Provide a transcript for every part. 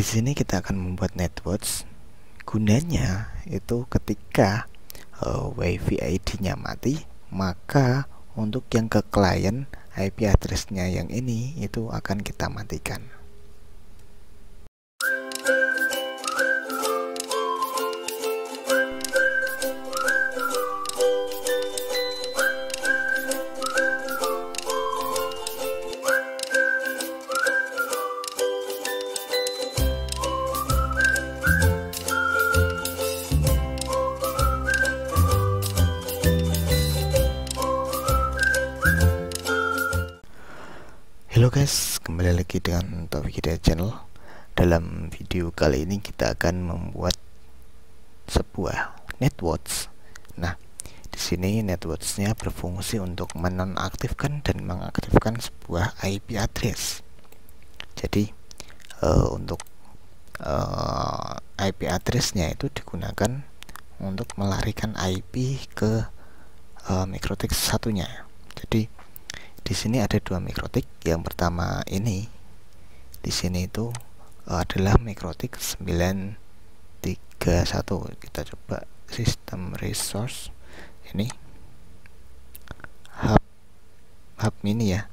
di sini kita akan membuat networks gunanya itu ketika uh, WiFi ID-nya mati maka untuk yang ke klien IP address-nya yang ini itu akan kita matikan Halo guys, kembali lagi dengan Taufikidia Channel Dalam video kali ini kita akan membuat sebuah netwatch Nah, di sini netwatchnya berfungsi untuk menonaktifkan dan mengaktifkan sebuah IP address Jadi, uh, untuk uh, eh, IP addressnya itu digunakan untuk melarikan IP ke uh, eh, mikrotik satunya Jadi, di sini ada dua mikrotik yang pertama ini di sini itu adalah mikrotik 931 kita coba sistem resource ini hub hub mini ya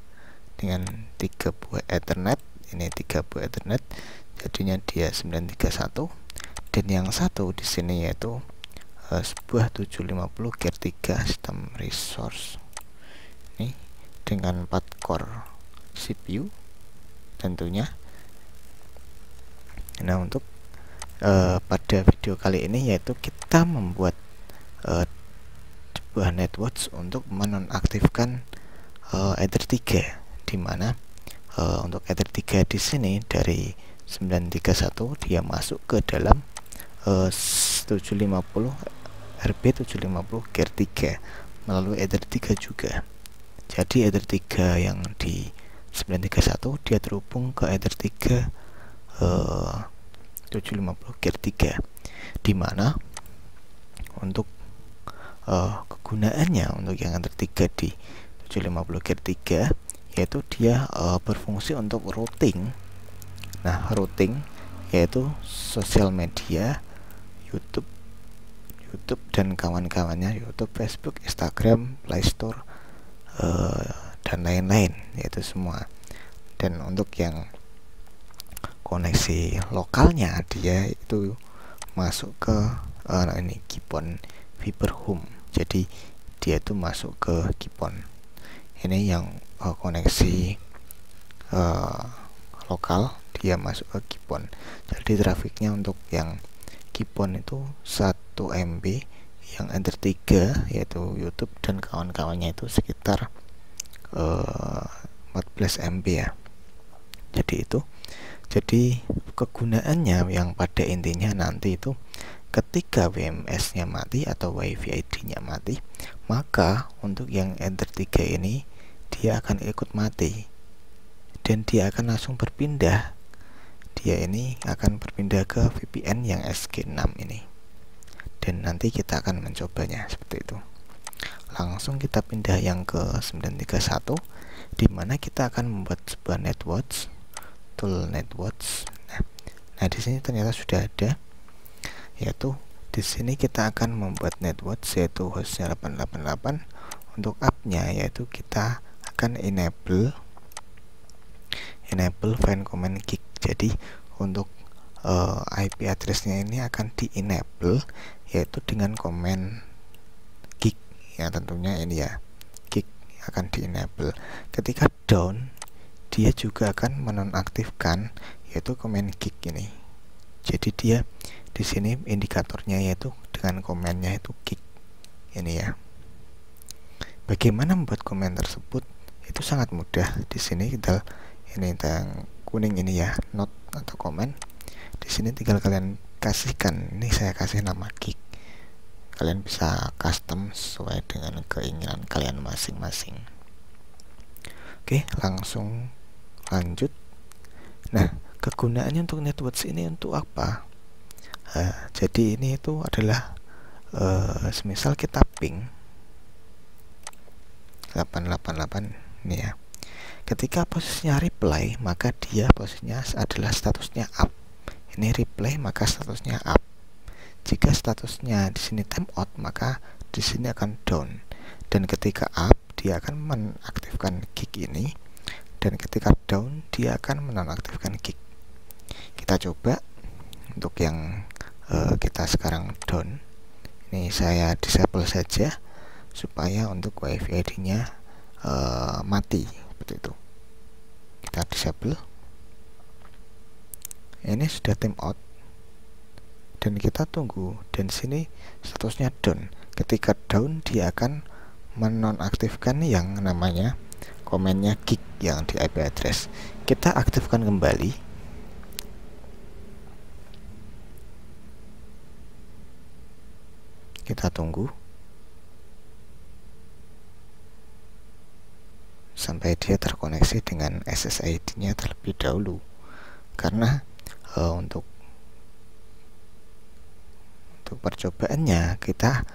dengan tiga buah ethernet ini tiga buah ethernet jadinya dia 931 dan yang satu di sini yaitu uh, sebuah 750 gear 3 sistem resource ini dengan 4 core CPU tentunya nah untuk e, pada video kali ini yaitu kita membuat e, sebuah netwatch untuk menonaktifkan e, Ether 3 dimana e, untuk Ether 3 di sini dari 931 dia masuk ke dalam e, 750 RB750 gear 3 melalui Ether 3 juga jadi ether 3 yang di 931 dia terhubung ke ether 3 uh, 750 gear 3 dimana untuk uh, kegunaannya untuk yang ether 3 di 750 gear 3 yaitu dia uh, berfungsi untuk routing nah routing yaitu sosial media YouTube YouTube dan kawan-kawannya YouTube, Facebook, Instagram, Play Store, Eh, dan lain-lain yaitu semua dan untuk yang koneksi lokalnya dia itu masuk ke uh, ini Kipon fiber home jadi dia itu masuk ke Kipon ini yang uh, koneksi uh, lokal dia masuk ke Kipon jadi trafiknya untuk yang Kipon itu 1 MB yang enter 3 yaitu YouTube dan kawan-kawannya itu sekitar uh, 14 MB ya jadi itu jadi kegunaannya yang pada intinya nanti itu ketika WMS nya mati atau WiFi ID nya mati maka untuk yang enter 3 ini dia akan ikut mati dan dia akan langsung berpindah dia ini akan berpindah ke VPN yang SG6 ini dan nanti kita akan mencobanya seperti itu langsung kita pindah yang ke 931 di mana kita akan membuat sebuah network, tool network. nah, nah di sini ternyata sudah ada yaitu di sini kita akan membuat network, yaitu hostnya 888 untuk appnya yaitu kita akan enable enable find command kick. jadi untuk uh, eh, IP addressnya ini akan di enable yaitu dengan command gig ya tentunya ini ya gig akan di enable ketika down dia juga akan menonaktifkan yaitu command gig ini jadi dia di sini indikatornya yaitu dengan komennya itu gig ini ya bagaimana membuat komen tersebut itu sangat mudah di sini kita ini tentang kuning ini ya not atau komen di sini tinggal kalian kasihkan ini saya kasih nama kick kalian bisa custom sesuai dengan keinginan kalian masing-masing oke langsung lanjut nah kegunaannya untuk networks ini untuk apa uh, jadi ini itu adalah uh, semisal kita ping 888 ini ya ketika posisinya reply maka dia posisinya adalah statusnya up ini replay maka statusnya up jika statusnya di sini out maka di sini akan down dan ketika up dia akan menaktifkan kick ini dan ketika down dia akan menonaktifkan kick. kita coba untuk yang uh, kita sekarang down ini saya disable saja supaya untuk wifi id nya uh, eh, mati seperti itu kita disable ini sudah time out dan kita tunggu dan sini statusnya down ketika down dia akan menonaktifkan yang namanya komennya gig yang di IP address kita aktifkan kembali kita tunggu sampai dia terkoneksi dengan SSID nya terlebih dahulu karena uh, untuk untuk percobaannya kita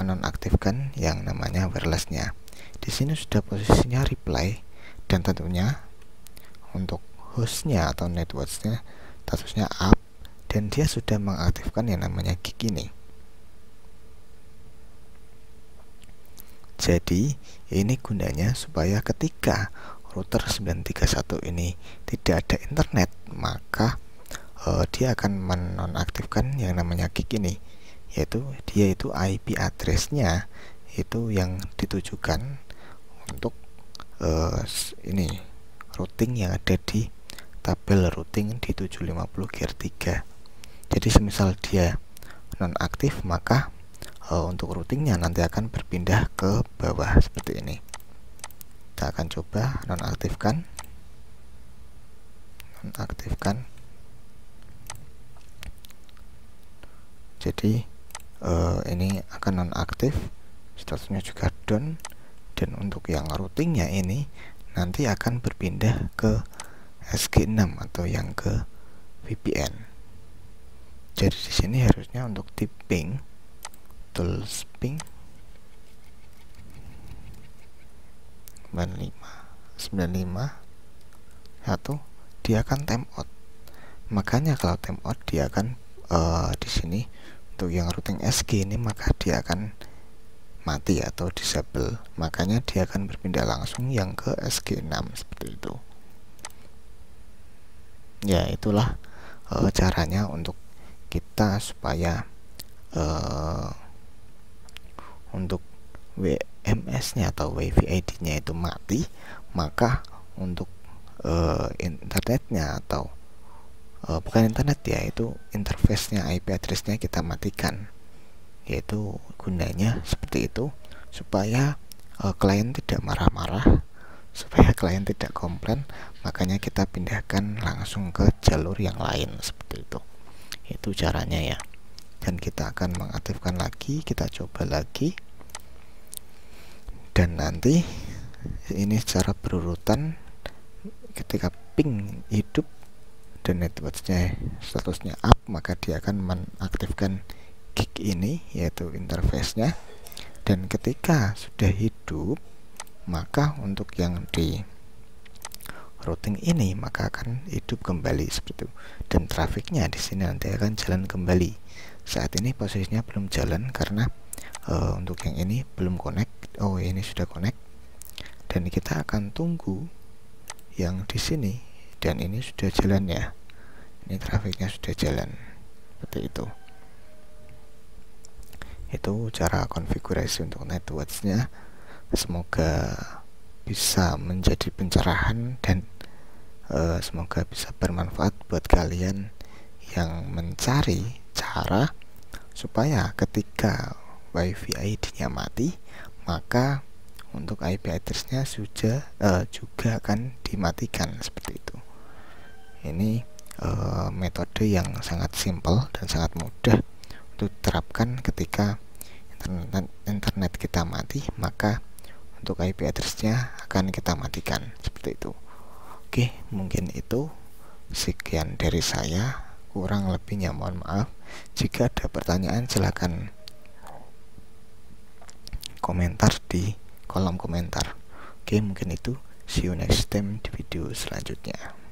menonaktifkan yang namanya wirelessnya di sini sudah posisinya reply dan tentunya untuk hostnya atau networknya statusnya up dan dia sudah mengaktifkan yang namanya gig ini jadi ini gunanya supaya ketika router 931 ini tidak ada internet maka uh, dia akan menonaktifkan yang namanya gig ini yaitu dia itu IP addressnya itu yang ditujukan untuk uh, ini routing yang ada di tabel routing di 750 gear 3 jadi semisal dia nonaktif maka uh, untuk routingnya nanti akan berpindah ke bawah seperti ini kita akan coba nonaktifkan nonaktifkan jadi uh, ini akan nonaktif statusnya juga down dan untuk yang routingnya ini nanti akan berpindah ke SG6 atau yang ke VPN jadi di sini harusnya untuk tipping ping tools ping 95 95 1 dia akan timeout. makanya kalau timeout dia akan uh, di sini untuk yang routing SG ini maka dia akan mati atau disable makanya dia akan berpindah langsung yang ke SG6 seperti itu ya itulah uh, caranya untuk kita supaya uh, untuk WMS nya atau WiFi ID nya itu mati maka untuk uh, internetnya atau uh, bukan internet ya itu interface-nya IP address-nya kita matikan yaitu gunanya seperti itu supaya uh, klien tidak marah-marah supaya klien tidak komplain makanya kita pindahkan langsung ke jalur yang lain seperti itu itu caranya ya dan kita akan mengaktifkan lagi kita coba lagi dan nanti ini secara berurutan ketika ping hidup dan networknya statusnya up maka dia akan menaktifkan gig ini yaitu interface-nya dan ketika sudah hidup maka untuk yang di routing ini maka akan hidup kembali seperti itu dan trafiknya di sini nanti akan jalan kembali saat ini posisinya belum jalan karena uh, untuk yang ini belum connect oh ini sudah connect dan kita akan tunggu yang di sini dan ini sudah jalan ya ini trafiknya sudah jalan seperti itu itu cara konfigurasi untuk networksnya semoga bisa menjadi pencerahan dan uh, semoga bisa bermanfaat buat kalian yang mencari cara supaya ketika WiFi ID-nya mati maka untuk IP addressnya sudah eh, uh, juga akan dimatikan seperti itu ini e, metode yang sangat simple dan sangat mudah untuk diterapkan ketika internet, internet kita mati maka untuk IP addressnya akan kita matikan seperti itu oke mungkin itu sekian dari saya kurang lebihnya mohon maaf jika ada pertanyaan silahkan komentar di kolom komentar oke mungkin itu see you next time di video selanjutnya